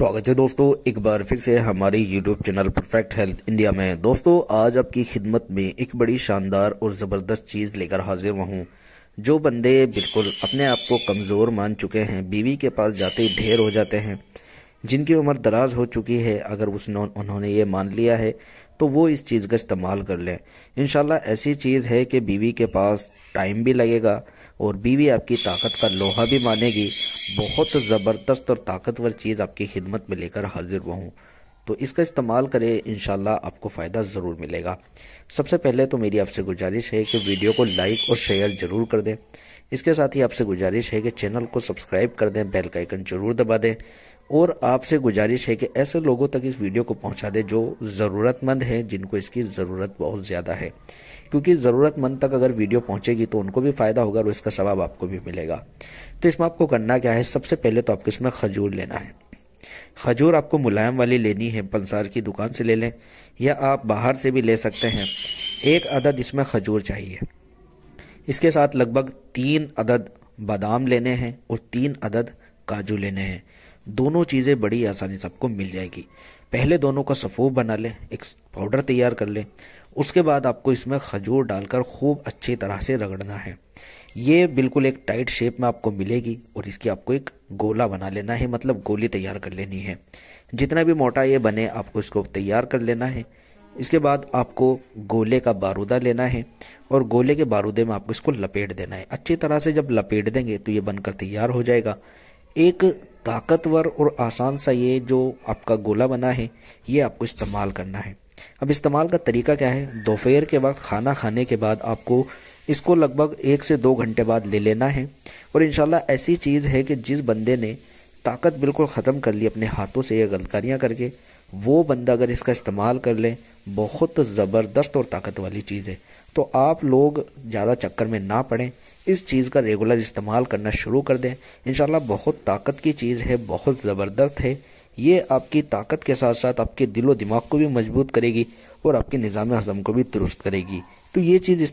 स्वागत है दोस्तों एक बार फिर से हमारे YouTube channel perfect health India में दोस्तों आज आपकी खिदमत में एक बड़ी शानदार और ज़बरदस्त चीज़ लेकर हाजिर हुआ हूँ जो बंदे बिल्कुल अपने आप को कमज़ोर मान चुके हैं बीवी के पास जाते ही ढेर हो जाते हैं जिनकी उम्र दराज हो चुकी है अगर उस उन्होंने ये मान लिया है तो वो इस चीज़ का इस्तेमाल कर लें इन ऐसी चीज़ है कि बीवी के पास टाइम भी लगेगा और बीवी आपकी ताकत का लोहा भी मानेगी बहुत ज़बरदस्त और ताकतवर चीज़ आपकी खिदमत में लेकर हाजिर हुआ तो इसका इस्तेमाल करें इन आपको फ़ायदा ज़रूर मिलेगा सबसे पहले तो मेरी आपसे गुजारिश है कि वीडियो को लाइक और शेयर ज़रूर कर दें इसके साथ ही आपसे गुजारिश है कि चैनल को सब्सक्राइब कर दें बेल का आइकन जरूर दबा दें और आपसे गुजारिश है कि ऐसे लोगों तक इस वीडियो को पहुंचा दें जो ज़रूरतमंद हैं जिनको इसकी ज़रूरत बहुत ज़्यादा है क्योंकि ज़रूरतमंद तक अगर वीडियो पहुंचेगी तो उनको भी फ़ायदा होगा और इसका सवाब आपको भी मिलेगा तो इसमें आपको करना क्या है सबसे पहले तो आपको इसमें खजूर लेना है खजूर आपको मुलायम वाली लेनी है पंसार की दुकान से ले लें या आप बाहर से भी ले सकते हैं एक अदद इसमें खजूर चाहिए इसके साथ लगभग तीन अदद बादाम लेने हैं और तीन अदद काजू लेने हैं दोनों चीज़ें बड़ी आसानी से आपको मिल जाएगी पहले दोनों का सफ़ूफ बना लें एक पाउडर तैयार कर लें उसके बाद आपको इसमें खजूर डालकर खूब अच्छी तरह से रगड़ना है ये बिल्कुल एक टाइट शेप में आपको मिलेगी और इसकी आपको एक गोला बना लेना है मतलब गोली तैयार कर लेनी है जितना भी मोटा ये बने आपको इसको तैयार कर लेना है इसके बाद आपको गोले का बारूदा लेना है और गोले के बारूदे में आपको इसको लपेट देना है अच्छी तरह से जब लपेट देंगे तो ये बनकर तैयार हो जाएगा एक ताकतवर और आसान सा ये जो आपका गोला बना है ये आपको इस्तेमाल करना है अब इस्तेमाल का तरीका क्या है दोपहर के वक्त खाना खाने के बाद आपको इसको लगभग एक से दो घंटे बाद ले लेना है और इन ऐसी चीज़ है कि जिस बंदे ने ताकत बिल्कुल ख़त्म कर ली अपने हाथों से यह गलतकारियाँ करके वो बंदा अगर इसका इस्तेमाल कर ले बहुत ज़बरदस्त और ताकत वाली चीज़ है तो आप लोग ज़्यादा चक्कर में ना पड़ें इस चीज़ का रेगुलर इस्तेमाल करना शुरू कर दें इन बहुत ताकत की चीज़ है बहुत ज़बरदस्त है ये आपकी ताकत के साथ साथ आपके दिलो दिमाग को भी मजबूत करेगी और आपके निज़ाम हज़म को भी दुरुस्त करेगी तो ये चीज़